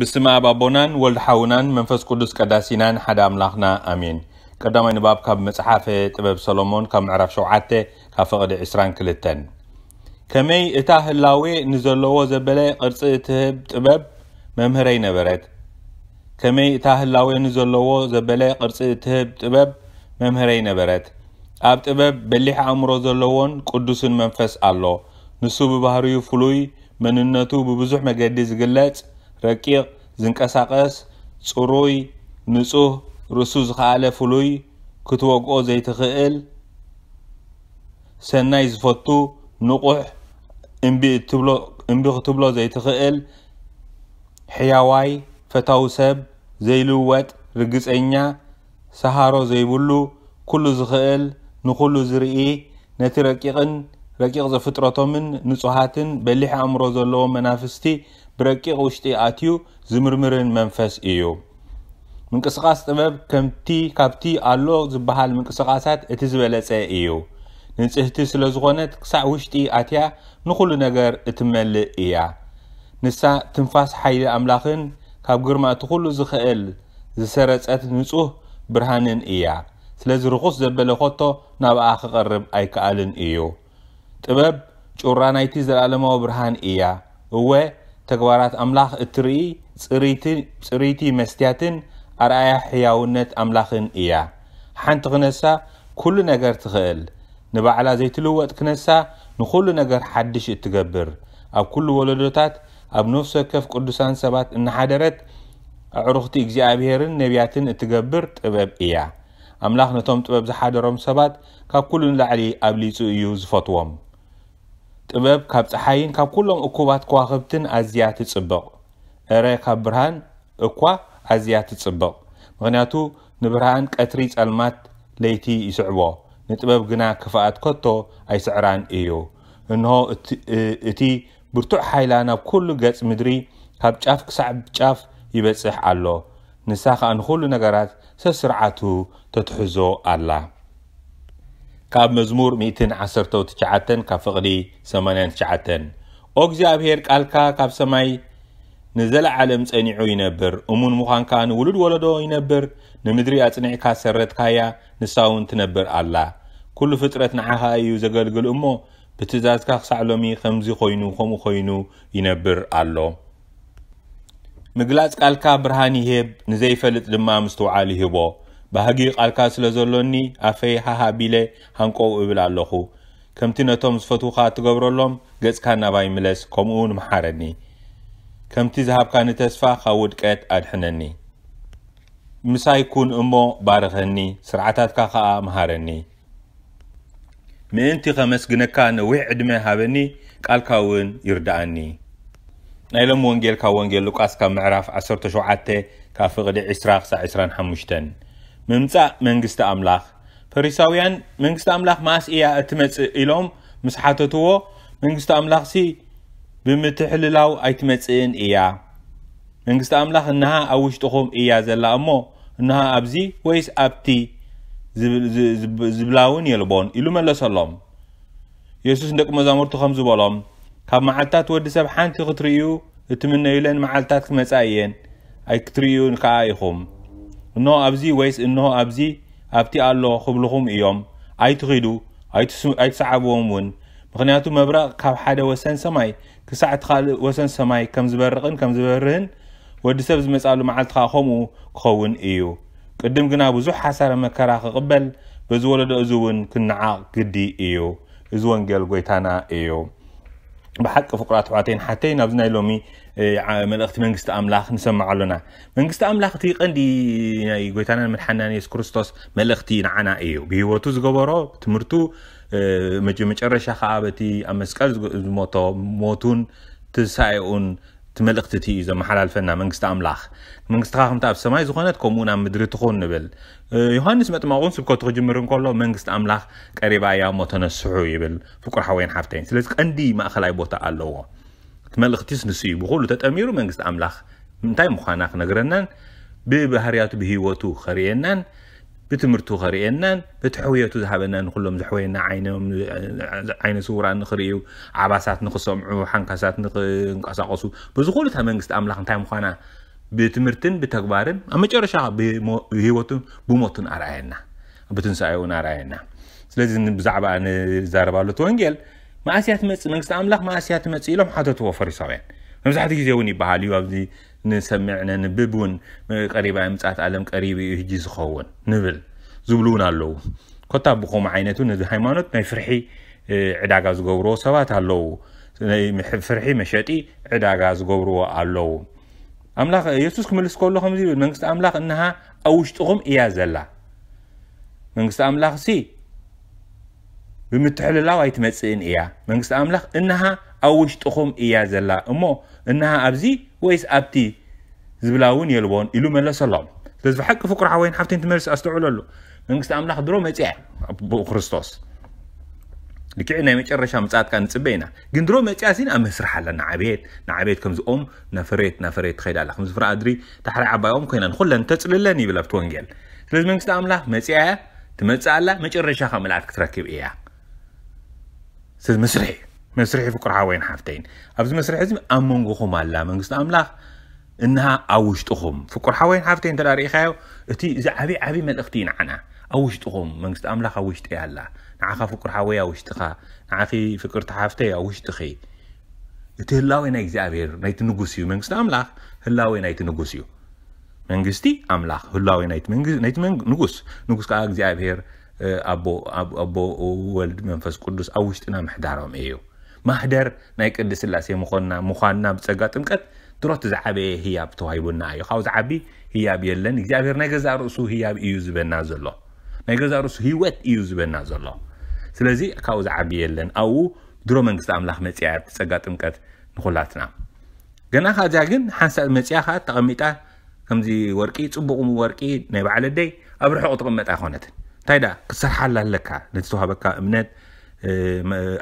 ብስማ ኣብ ኣቦናን ወልድ ሓውናን መንፈስ ቅዱስ ቀዳሲናን ሓደ ኣምላኽና ኣሜን ቀዳማይ ንባብ ካብ መፅሓፈ ጥበብ ሰሎሞን ካብ ምዕራፍ 7 ካብ ፍቕዲ 22 ከመይ እታ ህላዌ ንዘለዎ ዘበለ ቅርፂ እትህብ ጥበብ መምህረይ ነበረት ከመይ እታ ህላዌ ንዘለዎ ዘበለ ቅርፂ እትህብ ጥበብ መምህረይ ነበረት ኣብ ጥበብ በሊሕ ኣእምሮ ዘለዎን ቅዱስን መንፈስ ኣሎ ንሱ ብባህርዩ ፍሉይ መንነቱ ብብዙሕ መገዲ ዝግለጽ ረቂቕ ዝንቀሳቐስ ፅሩይ ንፁህ ርእሱ ዝኸኣለ ፍሉይ ክትወግኦ ዘይትኽእል ሰናይ ዝፈቱ ንቑሕ እምቢ ክትብሎ ዘይትኽእል ሕያዋይ ፈታዊ ሰብ ዘይልወጥ ርግፀኛ ሰሃሮ ዘይብሉ ኩሉ ዝኽእል ንኩሉ ዝርኢ ነቲ ረቂቕን ረቂቕ ዘፍጥረቶምን ንጹሃትን በሊሕ ኣእምሮ ዘለዎም መናፍስቲ ብረቂቕ ውሽጢ ኣትዩ ዝምርምርን መንፈስ እዩ ምንቅስቓስ ጥበብ ካብቲ ኣሎ ዝበሃል ምንቅስቓሳት እቲ ዝበለፀ እዩ ንፅህቲ ስለ ዝኾነት ክሳዕ ውሽጢ ኣትያ ንኹሉ ነገር እትመልእ እያ ንሳ ትንፋስ ሓይሊ ኣምላኽን ካብ ግርማ እቲ ኩሉ ዝኽእል ዝሰረፀት ንጹህ ብርሃንን እያ ስለዚ ርኹስ ዘበለ ኮቶ ናብኣ ክቐርብ ኣይከኣልን እዩ ጥበብ ጩራ ናይቲ ዘለኣለማዊ ብርሃን እያ እወ ተግባራት ኣምላኽ እትርኢ ፅሪይቲ መስትያትን ኣርኣያ ሕያውነት ኣምላኽን እያ ሓንቲ ክነሳ ኩሉ ነገር ትኽእል ንባዕላ ዘይትልወጥ ክነሳ ንኩሉ ነገር ሓድሽ እትገብር ኣብ ኩሉ ወለዶታት ኣብ ነፍሰ ወከፍ ቅዱሳን ሰባት እናሓደረት ኣዕሩኽቲ እግዚኣብሄርን ነቢያትን እትገብር ጥበብ እያ ኣምላኽ ነቶም ጥበብ ዝሓደሮም ሰባት ካብ ኩሉ ንላዕሊ ኣብሊፁ እዩ ዝፈትዎም ጥበብ ካብ ፀሓይን ካብ ኩሎም እኩባት ከዋክብትን ኣዝያ ትፅበቕ ዕረ ካብ ብርሃን እኳ ኣዝያ ትፅበቕ ምክንያቱ ንብርሃን ቀትሪ ፀልማት ለይቲ ይስዕቦ ንጥበብ ግና ክፍኣት ከቶ ኣይስዕራን እዩ እንሆ እቲ ብርቱዕ ሓይላ ናብ ኩሉ ገፅ ምድሪ ካብ ጫፍ ክሳዕ ጫፍ ይበፅሕ ኣሎ ንሳ ከዓ ንኩሉ ነገራት ሰስርዓቱ ስርዓቱ ተትሕዞ ኣላ ካብ መዝሙር 119 ካብ ፍቕዲ 89 ኦ እግዚኣብሔር ቃልካ ካብ ሰማይ ንዘለዓለም ፀኒዑ ይነብር እሙን ምዃንካ ንውሉድ ወለዶ ይነብር ንምድሪ ኣፅኒዕካ ሰረትካያ ንሳውን ትነብር ኣላ ኩሉ ፍጥረት ንዓኻ እዩ ዘገልግል እሞ ብትእዛዝካ ክሳዕ ሎሚ ከምዚ ኮይኑ ከምኡ ኮይኑ ይነብር ኣሎ ምግላፅ ቃልካ ብርሃን ይሄብ ንዘይፈልጥ ድማ ምስትውዓል ይህቦ ባህጊ ቃልካ ስለ ዘሎኒ ኣፈይ ቢለ ሃንቆው እብል ኣለኹ ከምቲ ነቶም ዝፈትውኻ እትገብረሎም ገጽካ ናባይ ምለስ ከምኡ ንምሓረኒ ከምቲ ዝሃብካ ንተስፋ ካብ ውድቀት ኣድሕነኒ ምሳይ ኩን እሞ ባርኸኒ ስርዓታትካ ከዓ መሃረኒ ምእንቲ ከመስግነካ ነዊሕ ዕድመ ሃበኒ ቃልካ እውን ይርዳኣኒ ናይ ሎም ካብ ወንጌል ሉቃስ ካብ ምዕራፍ 17 ካብ ፍቕዲ 20 25 ምምፃእ መንግስቲ ኣምላኽ ፈሪሳውያን መንግስቲ ኣምላኽ ማስ እያ እትመፅእ ኢሎም ምስ ሓተትዎ መንግስቲ ኣምላኽሲ ብምትሕልላው ኣይትመፅእን እያ መንግስቲ ኣምላኽ እንሃ ኣብ ውሽጡኹም እያ ዘላ እሞ እንሃ ኣብዚ ወይስ ኣብቲ ዝብላውን የልቦን ኢሉ መለሰሎም የሱስ ንደቂ መዛሙርቱ ከም ዝበሎም ካብ መዓልትታት ወዲ ሰብ ሓንቲ ክትርእዩ እትምነዩለን መዓልትታት ክመፃ እየን ኣይ ክትርእዩ ከዓ ኢኹም እንሆ ኣብዚ ወይስ እንሆ ኣብዚ ኣብቲ ኣሎ ክብልኹም እዮም ኣይትኺዱ ኣይትሰዓብዎም እውን ምክንያቱ መብረቕ ካብ ሓደ ወሰን ሰማይ ክሳዕ እቲካልእ ወሰን ሰማይ ከም ዝበርቕን ከም ዝበርህን ወዲ ሰብ ዝመፃሉ መዓልትካ ከምኡ ክኸውን እዩ ቅድም ግና ብዙሕ ሓሳረ መከራ ክቕበል በዚ ወለዶ እዚ እውን ክንዓቕ ግዲ እዩ እዚ ወንጌል ጎይታና እዩ ብሓቂ ፍቁራት ኣሕዋተይን ሓተይን ኣብዚ ናይ ሎሚ መልእክቲ መንግስቲ ኣምላኽ ንሰማዕ ኣሎና መንግስቲ ኣምላኽ እቲ ቀንዲ ናይ ጎይታናን መድሓናን የሱስ ክርስቶስ መልእኽቲ ንዓና እዩ ብሂወቱ ዝገበሮ ትምህርቱ መጨረሻ ከዓ በቲ ኣብ መስቀል ዝሞቶ ሞቱን ትሳኤኡን እቲ መልእኽቲ እቲ እዩ ዘመሓላልፈና መንግስቲ ኣምላኽ መንግስትኻ ከምቲ ኣብ ሰማይ ዝኾነት ከምኡ ናብ ምድሪ ትኹን ንብል ዮሃንስ መጥማቁን ስብከቱ ክጅምር እንከሎ መንግስቲ ኣምላኽ ቀሪባ እያ ሞ ተነስሑ ይብል ፍቁር ሓወይን ሓፍተይን ስለዚ ቀንዲ ማእኸላይ ቦታ ኣለዎ ክመልእኽቲስ ንስ እዩ ብኩሉ ተጠሚሩ መንግስቲ ኣምላኽ እንታይ ምዃና ክነግረናን ብባህርያቱ ብሂወቱ ከርእየናን ብትምህርቱ ከርእየናን በቲ ሕውየቱ ዝሃበና ንኩሎም ዝሕወየና ዓይነ ስውራ ንክርዩ ዓባሳት ንክሰምዑ ሓንካሳት ንክንቀሳቀሱ በዚ ኩሉ እታ መንግስቲ ኣምላኽ እንታይ ምኳና ብትምህርትን ብተግባርን ኣብ መጨረሻ ብሂወቱን ብሞቱን ኣርኣየና ብትንሳኤ እውን ኣርኣየና ስለዚ ብዛዕባ ንዛረባሉ እቲ ወንጌል ማእስያ ትመፅእ መንግስቲ ኣምላኽ ማእስያ ትመፅእ ኢሎም ሓተትዎ ፈሪሳውያን መብዛሕትኡ ግዜ እውን ይበሃል እዩ ኣብዚ ንሰምዕ ነንብብ እውን ቀሪባ ምፃት ኣለም ቀሪብ እዩ ሕጂ ዝኸውን ንብል ዝብሉ እውን ኣለው ኮታ ብከምኡ ዓይነት ነዚ ሃይማኖት ናይ ፍርሒ ዕዳጋ ዝገብርዎ ሰባት ኣለዉ ፍርሒ መሸጢ ዕዳጋ ዝገብርዎ ኣለው ኣምላኽ የሱስ ክምልስ ከሎ ከምዚ ብል መንግስቲ ኣምላኽ እናሃ ኣብ ውሽጡኹም እያ ዘላ መንግስቲ ኣምላኽ ሲ بمتحللاو ايتمسئن ايا منكس املاخ انها اوش تخم ايا زلا امو انها ابزي ويس ابتي زبلاون يلوون الو ملا سلام لذ فحق فقر حوين حفتين تمرس استعول له منكس املاخ درو مسيع ابو خريستوس لكن أنا مش أرشام ساعات كان تبينا جندرو مش عايزين أمسر حلا نعبيت نعبيت كم زوم نفريت نفريت خير الله خمس فرع أدري تحرع عبايهم كنا نخلا نتصل لني بلا بتونجل لازم نستعملها مش عايز تمت على مش أرشام خملات كتركب إياه سيد مسرحي مسرحي فكر عوين حافتين أبز مسرحي زي أمون غوخوم ألا من قصد أملاح إنها أوشت أخوم فكر حوين حافتين تلا ريخيو إتي إذا عبي عبي من أختين عنا أوشت أخوم من قصد أملاح أوشت إيه ألا نعخا فكر حوي أوشت خا نعخي فكر تحافتي أوشت خي إتي هلاوي نايك زي أبير نايت نقوسيو من قصد أملاح هلاوي نايت نقوسيو من قصدي أملاح هلاوي نايت من قصد نقوس نقوس كاك زي ኣቦ ወልድ መንፈስ ቅዱስ ኣብ ውሽጢና ምሕዳሮም እዩ ማህደር ናይ ቅዲ ስላሴ ምኾንና ምዃንና ብፀጋ ጥምቀት ድሮት ዝዓበየ ህያብ ተዋሂቡና እዩ ካብ ዝዓቢ ህያብ የለን እግዚኣብሔር ናይ ገዛ ርእሱ ህያብ እዩ ዝበና ዘሎ ናይ ገዛ ርእሱ ሂወት እዩ ዝበና ዘሎ ስለዚ ካብኡ ዝዓቢ የለን ኣብኡ ድሮ መንግስቲ ኣምላኽ መፅያ ብፀጋ ጥምቀት ንኩላትና ገና ካዚያ ግን ሓንሳ መፅያ ከዓ ተቐሚጣ ከምዚ ወርቂ ፅቡቕ ወርቂ ናይ በዓል ኣብ ርሑቕ ትቕመጣ ይኮነትን እንታይ ደኣ ክትሰርሓላ ኣለካ ነቲ ዝተዋሃበካ እምነት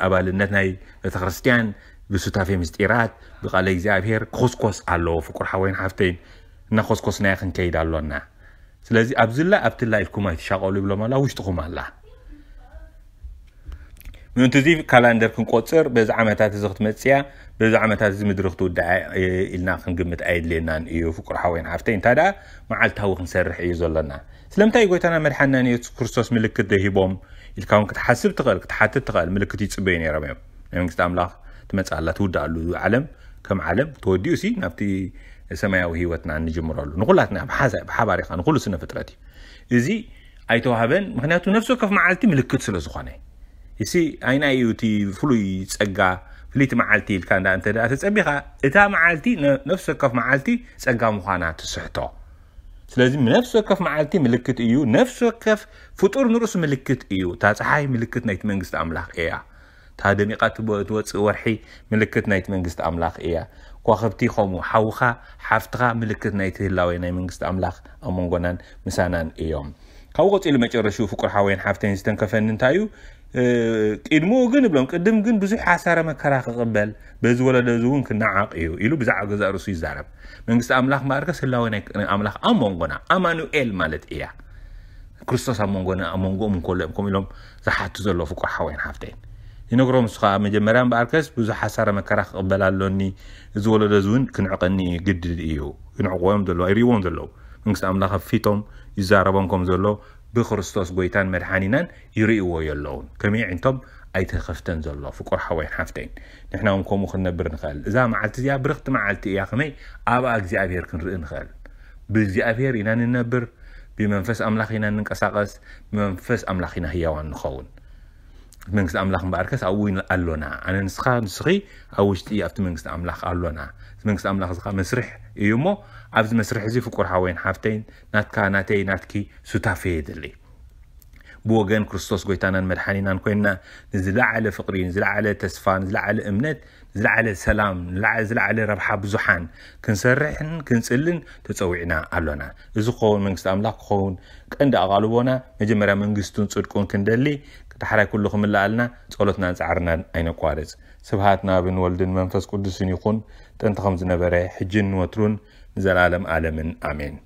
ኣባልነት ናይ ቤተክርስትያን ብሱታፌ ምስጢራት ብቃለ እግዚኣብሄር ክኮስኮስ ኣለዎ ፍቁር ሓወይን ሓፍተይን እናኮስኮስናይ ክንከይድ ኣሎና ስለዚ ኣብዝላ ኣብትላ ኢልኩማ ይትሻቀሉ ይብሎም ኣላ ውሽጡኹም ኣላ ምእንቲ እዚ ካላንደር ክንቆፅር በዚ ዓመታት እዚ ክትመፅያ በዚ ዓመታት እዚ ምድሪ ክትውድዓ ኢልና ክንግምት ኣየድልየናን እዩ ፍቁር ሓወይን ሓፍተይ እንታ ደኣ መዓልታዊ ክንሰርሕ እዩ ዘለና ስለምንታይ ጎይታና መድሓና ንየሱስ ክርስቶስ ምልክት ዘሂቦም ኢልካ ውን ክትሓስብ ትኽእል ክትሓትት ትኽእል ምልክት ይፅበዩ ነይሮም እዮም ናይ መንግስቲ ኣምላኽ ትመፅኣላ ትውዳኣሉ ዓለም ከም ዓለም ተወዲኡ ሲ ናብቲ ሰማያዊ ሂወትና ንጅምረሉ ንኩላትና ብሓባር ንኩሉ ስነ ፍጥረት እዩ እዚ ኣይተዋህበን ምክንያቱ ነፍሶ ከፍ መዓልቲ ምልክት ስለ ዝኾነ يسي أين أيوتي فلوي تسقى فليت معالتي الكان ده أنت ده تسبيخا إتا معالتي نفسك كف معالتي تسقى مخانا تسحتو سلازم نفسك كف معالتي ملكت إيو نفسك كف فطور نروس ملكت إيو تا تحاي ملكت نايت منغست أملاك إيا تا دمي قاتبو أتواتس ورحي ملكت نايت منغست أملاك إيا وخبتي خمو حوخا حفتغا ملكت نايت هلاوي نايت منغست أملاك أمونغونان مسانان إيوم كاوغوت إلي مجرشو فكر حوين حفتين ستنكفن نتايو ቅድሚኡ ግን ይብሎም ቅድም ግን ብዙሕ ሓሳረ መከራ ክቕበል በዚ ወለዶ እዚ እውን ክነዓቕ እዩ ኢሉ ብዛዕባ ገዛ ርእሱ ይዛረብ መንግስቲ ኣምላኽ ማእርከ ስላዊ ናይ ኣምላኽ ኣብ መንጎና ኣማኑኤል ማለት እያ ክርስቶስ ኣብ መንጎና ኣብ መንጎኦም እንከሎኦም ከምኡ ኢሎም ዝሓቱ ዘሎ ፍቁር ሓወይን ሓፍተይን ይነግሮም ንሱ ከዓ መጀመርያ እምበኣርከስ ብዙሕ ሓሳረ መከራ ክቕበል ኣሎኒ እዚ ወለዶ እዚ እውን ክንዕቐኒ ግድድ እዩ ይንዕቕዎም ዘለዎ ይርእዎም ዘለዉ መንግስቲ ኣምላኽ ኣብ ፊቶም ይዛረቦም ከም ዘሎ بخرستوس قويتان مرحانينان يريئ ويلون كمي عينتب أي تخفتن زلا فكر حوين حفتين نحن هم كومو خلنا برن خال إذا ما عالت زيا برخت ما عالت إيا خمي أبا أكزي أبير كن رئن خال بزي أبير إنان النبر بمنفس أملاخينا ننكساقس بمنفس أملاخينا هيوان نخون መንግስቲ ኣምላኽ እምበኣር ከስ ኣብ እውን ኣሎና ኣነ ንስኻ ንስኺ ኣብ ውሽጢ ኣብቲ መንግስቲ ኣምላኽ ኣሎና እቲ መንግስቲ ኣምላኽ እዚ መስርሕ እዩ እሞ ኣብዚ መስርሕ እዚ ፍቁር ሓወይን ሓፍተይን ናትካ ናተይ ናትኪ ሱታፈየ የድሊ ብወገን ክርስቶስ ጎይታናን መድሓኒናን ኮይንና ንዝለዓለ ፍቅሪ ንዝለዓለ ተስፋ ንዝለዓለ እምነት ዝለዓለ ሰላም ዝለዓለ ረብሓ ብዙሓን ክንሰርሕን ክንፅልን ተፀዊዕና ኣሎና እዚ ክኸውን መንግስቲ ኣምላኽ ክኸውን ቀንዲ ኣቓልቦና መጀመርያ መንግስቱን ፅድቁን ክንደሊ ዳሕራይ ኩልኹም እላኣልና ጸሎትናን ፃዕርናን ኣይነቋርፅ ስብሃት ናብን ወልድን መንፈስ ቅዱስን ይኹን ጥንቲ ከም ዝነበረ ሕጅን ንወትሩን ንዘለኣለም ኣለምን ኣሜን